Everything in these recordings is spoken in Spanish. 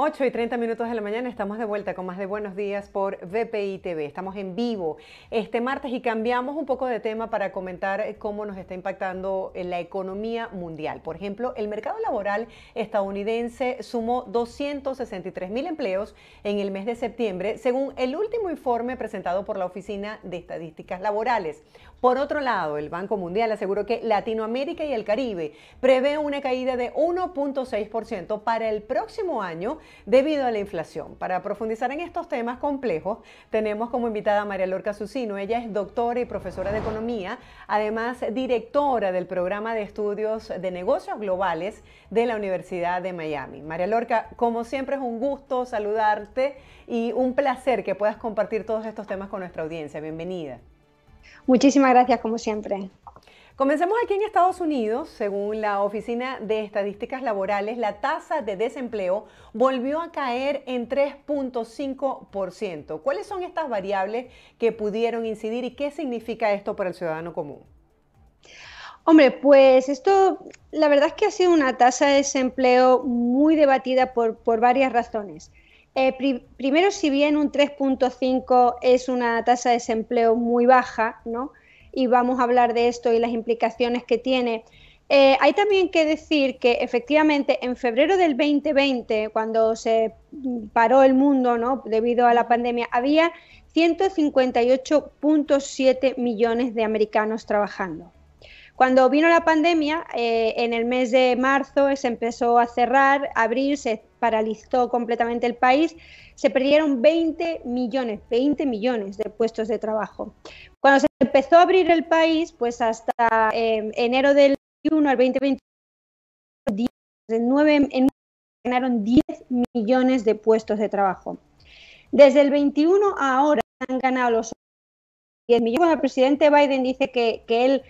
8 y 30 minutos de la mañana estamos de vuelta con más de Buenos Días por VPI TV. Estamos en vivo este martes y cambiamos un poco de tema para comentar eh, cómo nos está impactando eh, la economía mundial. Por ejemplo, el mercado laboral estadounidense sumó 263 mil empleos en el mes de septiembre, según el último informe presentado por la Oficina de Estadísticas Laborales. Por otro lado, el Banco Mundial aseguró que Latinoamérica y el Caribe prevé una caída de 1.6% para el próximo año debido a la inflación. Para profundizar en estos temas complejos, tenemos como invitada a María Lorca Susino. Ella es doctora y profesora de economía, además directora del programa de estudios de negocios globales de la Universidad de Miami. María Lorca, como siempre es un gusto saludarte y un placer que puedas compartir todos estos temas con nuestra audiencia. Bienvenida. Muchísimas gracias, como siempre. Comencemos aquí en Estados Unidos. Según la Oficina de Estadísticas Laborales, la tasa de desempleo volvió a caer en 3.5%. ¿Cuáles son estas variables que pudieron incidir y qué significa esto para el ciudadano común? Hombre, pues esto, la verdad es que ha sido una tasa de desempleo muy debatida por, varias razones. Eh, primero, si bien un 3.5 es una tasa de desempleo muy baja, ¿no? y vamos a hablar de esto y las implicaciones que tiene. Eh, hay también que decir que efectivamente en febrero del 2020, cuando se paró el mundo ¿no? debido a la pandemia, había 158.7 millones de americanos trabajando. Cuando vino la pandemia, eh, en el mes de marzo se empezó a cerrar, abrirse, paralizó completamente el país, se perdieron 20 millones, 20 millones de puestos de trabajo. Cuando se empezó a abrir el país, pues hasta em, enero del 1 al 2021, ganaron 10 millones de puestos de trabajo. Desde el 21 ahora han ganado los 10 millones. Cuando el presidente Biden dice que, él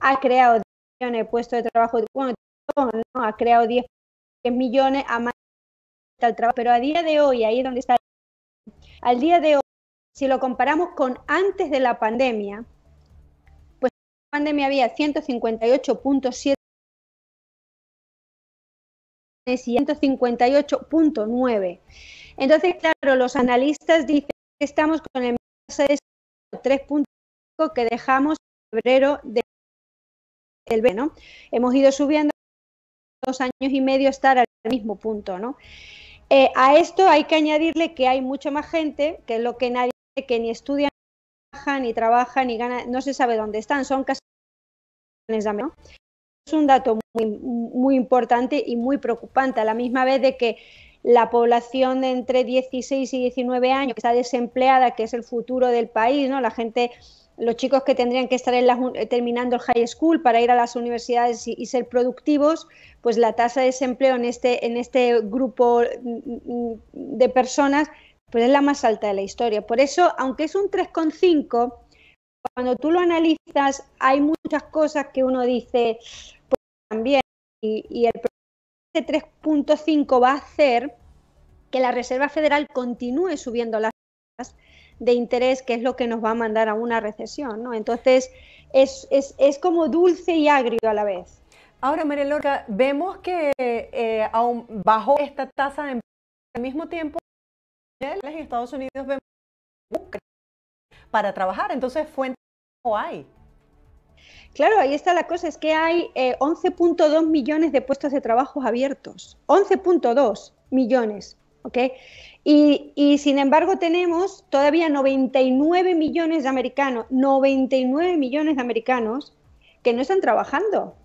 ha creado 10 millones de puestos de trabajo, bueno, no, ha creado 10 millones, a más trabajo, pero a día de hoy, ahí es donde está, al día de hoy, si lo comparamos con antes de la pandemia, pues la pandemia había 158.7 y 158.9. Entonces, claro, los analistas dicen que estamos con el 3.5 que dejamos en febrero del B, ¿no? Hemos ido subiendo dos años y medio estar al mismo punto, ¿no? Eh, a esto hay que añadirle que hay mucha más gente, que es lo que nadie, que ni estudia, ni trabajan, ni ganan, gana, no se sabe dónde están, son casi... Es un dato muy, importante y muy preocupante, a la misma vez de que la población de entre 16 y 19 años que está desempleada, que es el futuro del país, ¿no? La gente los chicos que tendrían que estar en terminando el high school para ir a las universidades y, ser productivos, pues la tasa de desempleo en este, en este grupo mm, mm, de personas pues es la más alta de la historia. Por eso, aunque es un 3,5, cuando tú lo analizas hay muchas cosas que uno dice pues, también y, y el 3.5 va a hacer que la Reserva Federal continúe subiendo las tasas de interés, que es lo que nos va a mandar a una recesión. ¿no? Entonces, es, es, como dulce y agrio a la vez. Ahora, María Lorca, vemos que eh, aún bajo esta tasa de empleo, al mismo tiempo en Estados Unidos vemos para trabajar, entonces fuente hay. Claro, ahí está la cosa, es que hay 11.2 eh, millones de puestos de trabajo abiertos, 11.2 millones. Y, y, sin embargo tenemos todavía 99 millones de americanos, 99 millones de americanos que no están trabajando.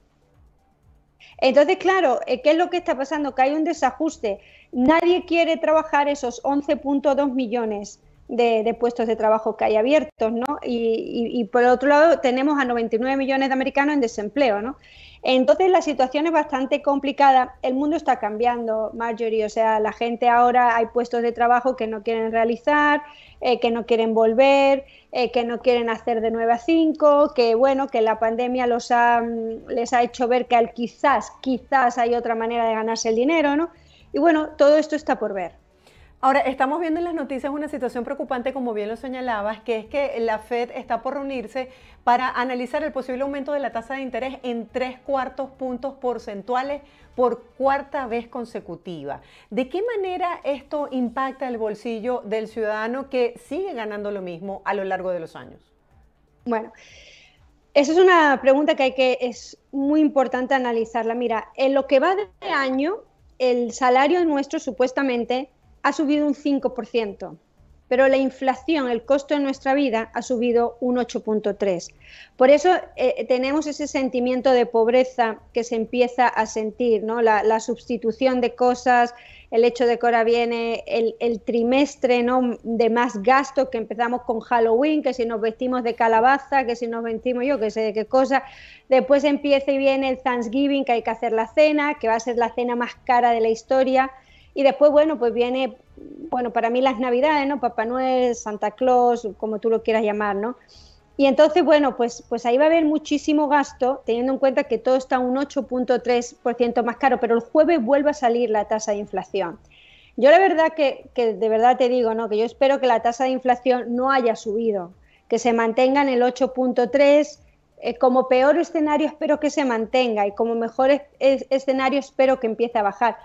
Entonces, claro, eh, ¿qué es lo que está pasando? Que hay un desajuste. Nadie quiere trabajar esos 11.2 millones de, puestos de trabajo que hay abiertos, ¿no? Y, por otro lado tenemos a 99 millones de americanos en desempleo, ¿no? Entonces la situación es bastante complicada, el mundo está cambiando, Marjorie, o sea, la gente ahora hay puestos de trabajo que no quieren realizar, eh, que no quieren volver, eh, que no quieren hacer de 9 a 5, que bueno, que la pandemia los mm, les ha hecho ver que quizás, quizás hay otra manera de ganarse el dinero, ¿no? Y bueno, todo esto está por ver. Ahora, estamos viendo en las noticias una situación preocupante, como bien lo señalabas, que es que la Fed está por reunirse para analizar el posible aumento de la tasa de interés en tres cuartos puntos porcentuales por cuarta vez consecutiva. ¿De qué manera esto impacta el bolsillo del ciudadano que sigue ganando lo mismo a lo largo de los años? Bueno, esa es una pregunta que, hay que es muy importante analizarla. Mira, en lo que va de año, el salario nuestro supuestamente ha subido un 5%, pero la inflación, el costo de nuestra vida, ha subido un 8.3%. Por eso eh, tenemos ese sentimiento de pobreza que se empieza a sentir, ¿no? la, sustitución de cosas, el hecho de que ahora viene el, trimestre de más gasto, que empezamos con Halloween, que si nos vestimos de calabaza, que si nos vestimos yo, que sé de qué cosa. Después empieza y viene el Thanksgiving, que hay que hacer la cena, que va a ser la cena más cara de la historia. Y después, bueno, pues viene, bueno, para mí las navidades, ¿no? Papá Noel, Santa Claus, como tú lo quieras llamar, ¿no? Y entonces, bueno, pues, pues ahí va a haber muchísimo gasto, teniendo en cuenta que todo está un 8.3% más caro, pero el jueves vuelve a salir la tasa de inflación. Yo la verdad que, de verdad te digo, ¿no? Que yo espero que la tasa de inflación no haya subido, que se mantenga en el 8.3. Eh, como peor escenario espero que se mantenga y como mejor escenario espero que empiece a bajar.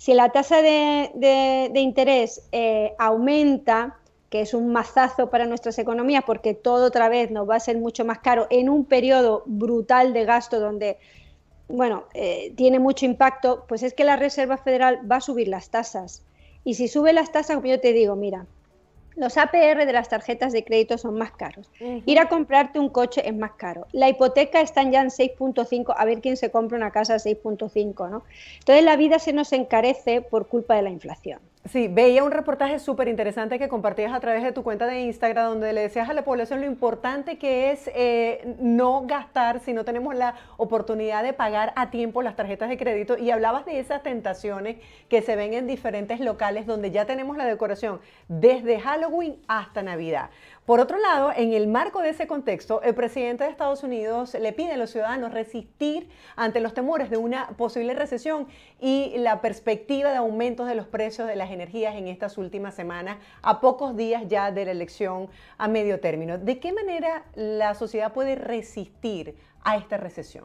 Si la tasa de, interés eh, aumenta, que es un mazazo para nuestras economías porque todo otra vez nos va a ser mucho más caro en un periodo brutal de gasto donde, bueno, eh, tiene mucho impacto, pues es que la Reserva Federal va a subir las tasas. Y si sube las tasas, como yo te digo, mira, los APR de las tarjetas de crédito son más caros. Ir a comprarte un coche es más caro. La hipoteca está ya en 6.5, a ver quién se compra una casa a 6.5, ¿no? Entonces la vida se nos encarece por culpa de la inflación. Sí, veía un reportaje súper interesante que compartías a través de tu cuenta de Instagram, donde le decías a la población lo importante que es eh, no gastar si no tenemos la oportunidad de pagar a tiempo las tarjetas de crédito. Y hablabas de esas tentaciones que se ven en diferentes locales donde ya tenemos la decoración desde Halloween hasta Navidad. Por otro lado, en el marco de ese contexto, el presidente de Estados Unidos le pide a los ciudadanos resistir ante los temores de una posible recesión y la perspectiva de aumentos de los precios de las energías en estas últimas semanas, a pocos días ya de la elección a medio término. ¿De qué manera la sociedad puede resistir a esta recesión?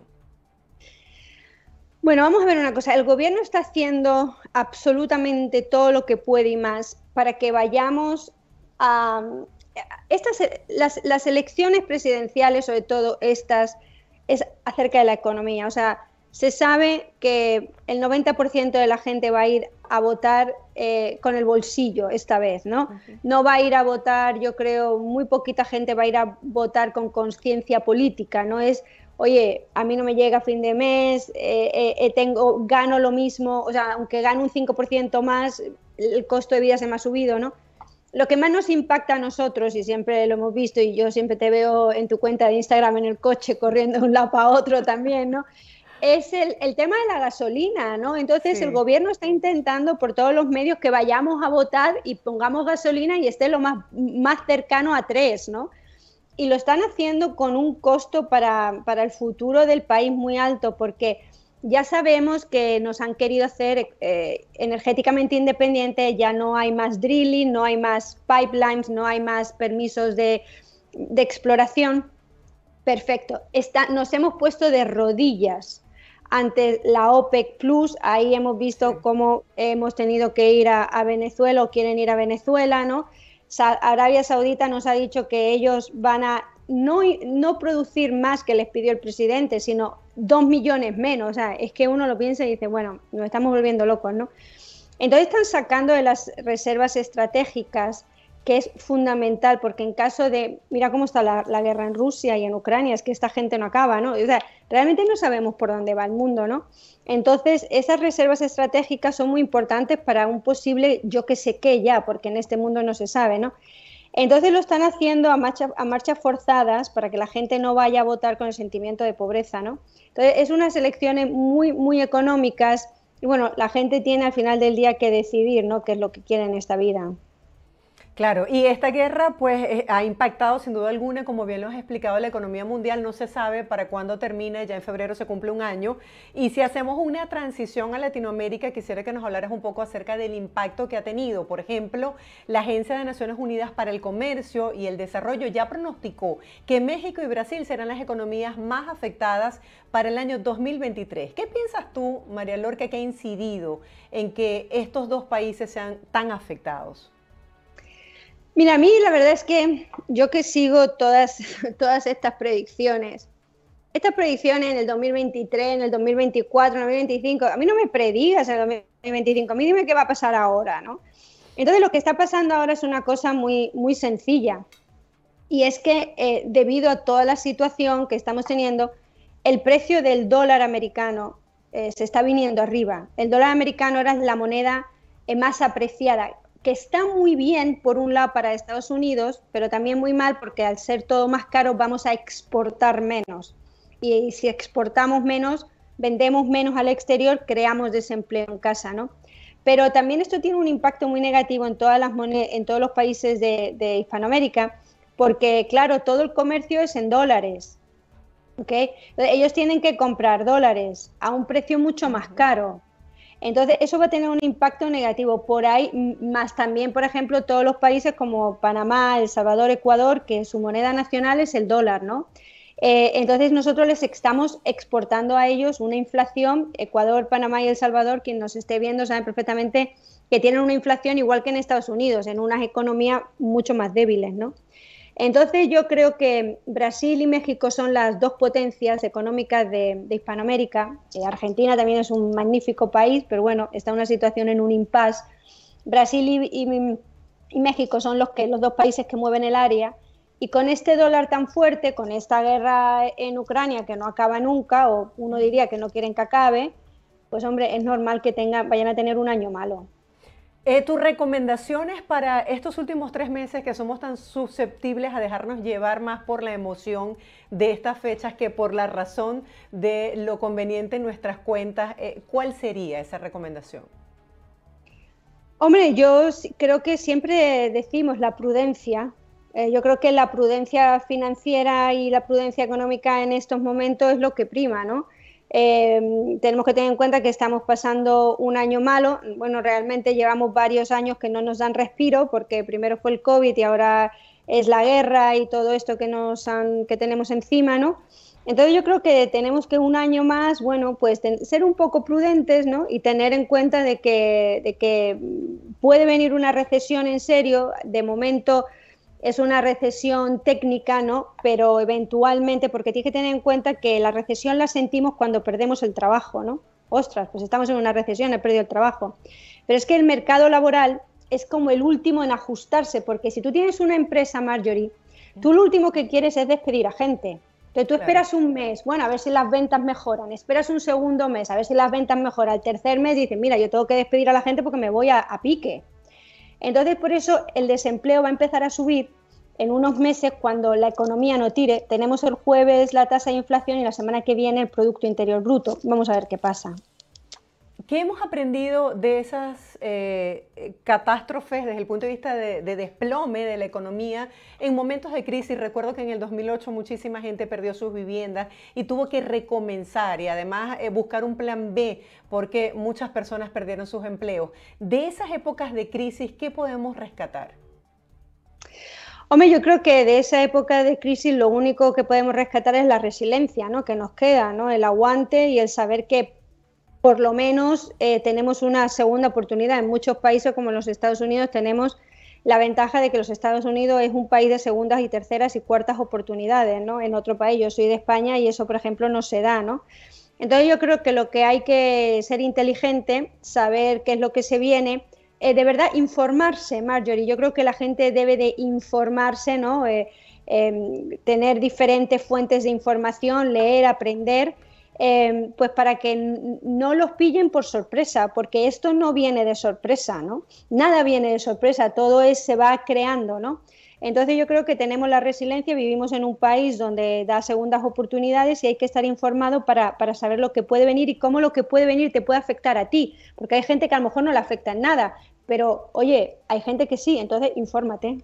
Bueno, vamos a ver una cosa. El gobierno está haciendo absolutamente todo lo que puede y más para que vayamos a, estas, eh, las, elecciones presidenciales, sobre todo estas, es acerca de la economía. O sea, se sabe que el 90% de la gente va a ir a votar eh, con el bolsillo esta vez, ¿no? No va a ir a votar, yo creo, muy poquita gente va a ir a votar con conciencia política, no es, oye, a mí no me llega fin de mes, eh, tengo, gano lo mismo, o sea, aunque gano un 5% más, el costo de vida se me ha subido, ¿no? lo que más nos impacta a nosotros, y siempre lo hemos visto, y yo siempre te veo en tu cuenta de Instagram en el coche corriendo de un lado a otro también, ¿no? Es el, tema de la gasolina, ¿no? Entonces el gobierno está intentando por todos los medios que vayamos a votar y pongamos gasolina y esté lo más, más cercano a tres, ¿no? Y lo están haciendo con un costo para, para el futuro del país muy alto, porque ya sabemos que nos han querido hacer eh, energéticamente independientes, ya no hay más drilling, no hay más pipelines, no hay más permisos de, exploración. Perfecto, nos hemos puesto de rodillas ante la OPEC Plus, ahí hemos visto cómo hemos tenido que ir a, Venezuela o quieren ir a Venezuela, ¿no? Arabia Saudita nos ha dicho que ellos van a no, no producir más que les pidió el presidente, sino dos millones menos. O sea, es que uno lo piensa y dice, bueno, nos estamos volviendo locos, ¿no? Entonces están sacando de las reservas estratégicas, que es fundamental, porque en caso de, mira cómo está la, guerra en Rusia y en Ucrania, es que esta gente no acaba, ¿no? O realmente no sabemos por dónde va el mundo, ¿no? Entonces, esas reservas estratégicas son muy importantes para un posible yo que sé qué ya, porque en este mundo no se sabe, ¿no? Entonces lo están haciendo a, marcha, a marchas forzadas para que la gente no vaya a votar con el sentimiento de pobreza, ¿no? Entonces es unas elecciones muy, muy económicas y bueno, la gente tiene al final del día que decidir, ¿no? Qué es lo que quiere en esta vida. Claro, y esta guerra pues eh, ha impactado sin duda alguna, como bien lo has explicado, la economía mundial no se sabe para cuándo termina, ya en febrero se cumple un año, y si hacemos una transición a Latinoamérica, quisiera que nos hablaras un poco acerca del impacto que ha tenido. Por ejemplo, la Agencia de Naciones Unidas para el Comercio y el Desarrollo ya pronosticó que México y Brasil serán las economías más afectadas para el año 2023. ¿Qué piensas tú, María Lorca, que ha incidido en que estos dos países sean tan afectados? Mira, a mí la verdad es que yo que sigo todas, todas estas predicciones, estas predicciones en el 2023, en el 2024, en el 2025, a mí no me predigas en el 2025, a mí dime qué va a pasar ahora, ¿no? Entonces lo que está pasando ahora es una cosa muy, muy sencilla y es que eh, debido a toda la situación que estamos teniendo, el precio del dólar americano eh, se está viniendo arriba. El dólar americano era la moneda eh, más apreciada que está muy bien por un lado para Estados Unidos, pero también muy mal porque al ser todo más caro vamos a exportar menos. Y, si exportamos menos, vendemos menos al exterior, creamos desempleo en casa, ¿no? Pero también esto tiene un impacto muy negativo en, todas las en todos los países de, Hispanoamérica, porque claro, todo el comercio es en dólares. Ellos tienen que comprar dólares a un precio mucho más caro. Entonces, eso va a tener un impacto negativo por ahí, más también, por ejemplo, todos los países como Panamá, El Salvador, Ecuador, que su moneda nacional es el dólar, ¿no? Eh, entonces nosotros les estamos exportando a ellos una inflación, Ecuador, Panamá y El Salvador, quien nos esté viendo saben perfectamente que tienen una inflación igual que en Estados Unidos, en unas economías mucho más débiles, ¿no? Entonces yo creo que Brasil y México son las dos potencias económicas de, Hispanoamérica. Eh, Argentina también es un magnífico país, pero bueno, está en una situación en un impasse. Brasil y, México son los, que, los dos países que mueven el área. Y con este dólar tan fuerte, con esta guerra en Ucrania que no acaba nunca, o uno diría que no quieren que acabe, pues hombre, es normal que vayan a tener un año malo. Eh, tus recomendaciones para estos últimos tres meses que somos tan susceptibles a dejarnos llevar más por la emoción de estas fechas que por la razón de lo conveniente en nuestras cuentas, eh, ¿cuál sería esa recomendación? Hombre, yo creo que siempre decimos la prudencia. Eh, yo creo que la prudencia financiera y la prudencia económica en estos momentos es lo que prima, ¿no? Em, tenemos que tener en cuenta que estamos pasando un año malo. Bueno, realmente llevamos varios años que no nos dan respiro porque primero fue el COVID y ahora es la guerra y todo esto que, nos han, que tenemos encima, ¿no? Entonces yo creo que tenemos que un año más, bueno, pues ser un poco prudentes, ¿no? Y tener en cuenta de que, de que puede venir una recesión en serio. De momento es una recesión técnica, ¿no? Pero eventualmente, porque tienes que tener en cuenta que la recesión la sentimos cuando perdemos el trabajo, ¿no? Ostras, pues estamos en una recesión, he perdido el trabajo. Pero es que el mercado laboral es como el último en ajustarse, porque si tú tienes una empresa, Marjorie, tú lo último que quieres es despedir a gente. Entonces tú esperas un mes, bueno, a ver si las ventas mejoran, esperas un segundo mes, a ver si las ventas mejoran, el tercer mes dices, mira, yo tengo que despedir a la gente porque me voy a, a pique. Entonces, por eso el desempleo va a empezar a subir en unos meses cuando la economía no tire. Tenemos el jueves la tasa de inflación y la semana que viene el Producto Interior Bruto. Vamos a ver qué pasa. ¿Qué hemos aprendido de esas eh, catástrofes desde el punto de vista de, desplome de la economía en momentos de crisis? Recuerdo que en el 2008 muchísima gente perdió sus viviendas y tuvo que recomenzar y además eh, buscar un plan B porque muchas personas perdieron sus empleos. De esas épocas de crisis, ¿qué podemos rescatar? Hombre, yo creo que de esa época de crisis lo único que podemos rescatar es la resiliencia, Que nos queda, ¿no? El aguante y el saber que por lo menos eh, tenemos una segunda oportunidad. En muchos países como los Estados Unidos tenemos la ventaja de que los Estados Unidos es un país de segundas y terceras y cuartas oportunidades, En otro país, yo soy de España y eso, por ejemplo, no se da, ¿no? Entonces yo creo que lo que hay que ser inteligente, saber qué es lo que se viene, eh, de verdad informarse, Marjorie. Yo creo que la gente debe de informarse, ¿no? Eh, em, tener diferentes fuentes de información, leer, aprender Em, pues para que no los pillen por sorpresa, porque esto no viene de sorpresa, ¿no? Nada viene de sorpresa, todo se va creando, ¿no? Entonces yo creo que tenemos la resiliencia, vivimos en un país donde da segundas oportunidades y hay que estar informado para, para, saber lo que puede venir y cómo lo que puede venir te puede afectar a ti, porque hay gente que a lo mejor no le afecta en nada, pero oye, hay gente que sí, entonces infórmate.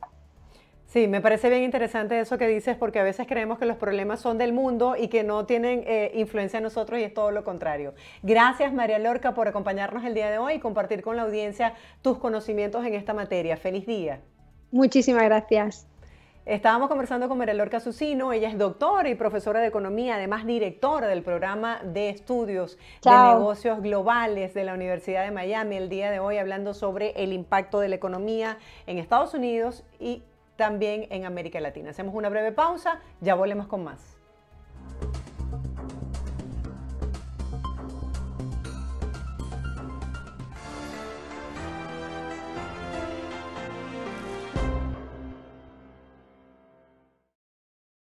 Sí, me parece bien interesante eso que dices porque a veces creemos que los problemas son del mundo y que no tienen eh, influencia en nosotros y es todo lo contrario. Gracias María Lorca por acompañarnos el día de hoy y compartir con la audiencia tus conocimientos en esta materia. Feliz día. Muchísimas gracias. Estábamos conversando con María Lorca Susino, ella es doctora y profesora de economía, además directora del programa de estudios de negocios globales de la Universidad de Miami, el día de hoy hablando sobre el impacto de la economía en Estados Unidos y también en América Latina. Hacemos una breve pausa, ya volvemos con más.